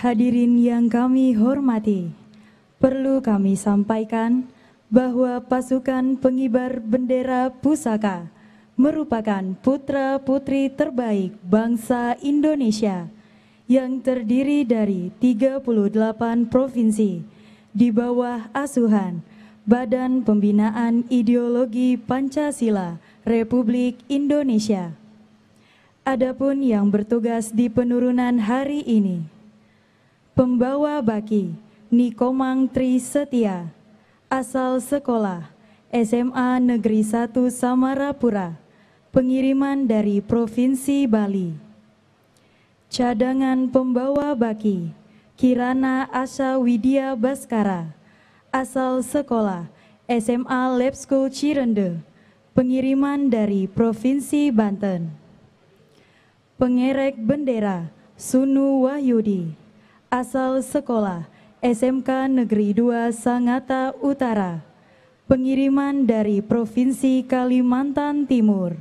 Hadirin yang kami hormati, perlu kami sampaikan bahwa pasukan pengibar bendera pusaka merupakan putra-putri terbaik bangsa Indonesia yang terdiri dari 38 provinsi di bawah asuhan Badan Pembinaan Ideologi Pancasila Republik Indonesia. Adapun yang bertugas di penurunan hari ini, Pembawa baki Nikomang Tri Setia Asal sekolah SMA Negeri 1 Samarapura Pengiriman dari Provinsi Bali Cadangan pembawa baki Kirana Asha Widya Baskara Asal sekolah SMA Lab School Cirende Pengiriman dari Provinsi Banten Pengerek Bendera Sunu Wahyudi asal sekolah SMK Negeri 2 Sangatta Utara. Pengiriman dari Provinsi Kalimantan Timur.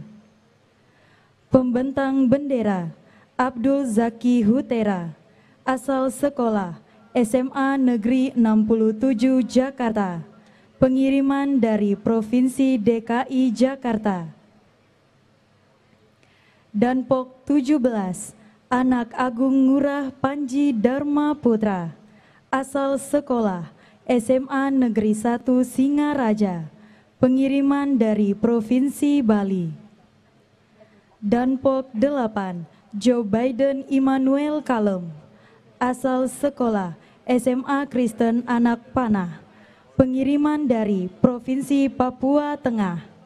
Pembentang bendera Abdul Zaki Hutera, asal sekolah SMA Negeri 67 Jakarta. Pengiriman dari Provinsi DKI Jakarta. Dan Danpok 17 anak Agung Ngurah Panji Dharma Putra, asal sekolah SMA Negeri 1 Singaraja, pengiriman dari Provinsi Bali. Danpok 8, Joe Biden Immanuel Kalem, asal sekolah SMA Kristen Anak Panah, pengiriman dari Provinsi Papua Tengah.